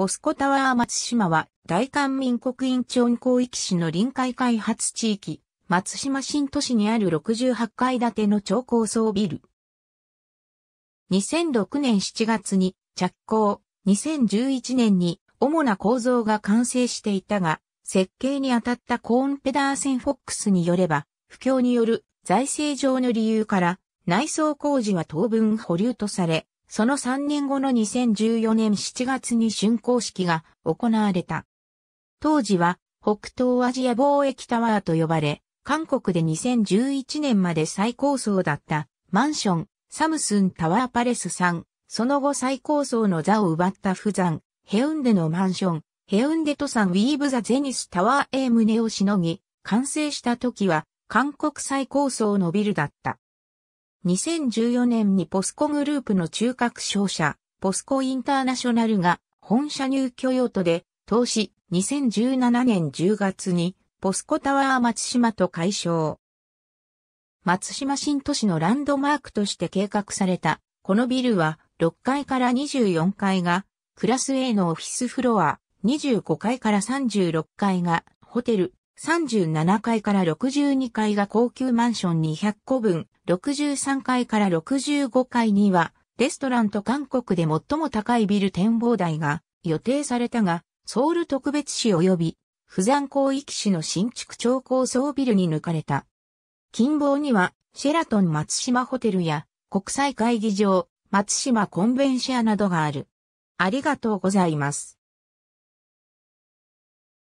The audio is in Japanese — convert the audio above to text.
ボスコタワー松島は大韓民国院ン広域市の臨海開発地域、松島新都市にある68階建ての超高層ビル。2006年7月に着工、2011年に主な構造が完成していたが、設計に当たったコーンペダーセンフォックスによれば、不況による財政上の理由から内装工事は当分保留とされ、その3年後の2014年7月に竣工式が行われた。当時は北東アジア貿易タワーと呼ばれ、韓国で2011年まで最高層だったマンション、サムスンタワーパレスさん、その後最高層の座を奪った富山、ヘウンデのマンション、ヘウンデトさんウィーブザゼニスタワー A 胸をしのぎ、完成した時は韓国最高層のビルだった。2014年にポスコグループの中核商社、ポスコインターナショナルが本社入居用途で、投資2017年10月にポスコタワー松島と解消。松島新都市のランドマークとして計画された、このビルは6階から24階がクラス A のオフィスフロア、25階から36階がホテル、37階から62階が高級マンション200個分、63階から65階には、レストランと韓国で最も高いビル展望台が予定されたが、ソウル特別市及び、釜山広域市の新築超高層ビルに抜かれた。近傍には、シェラトン松島ホテルや、国際会議場、松島コンベンシアなどがある。ありがとうございます。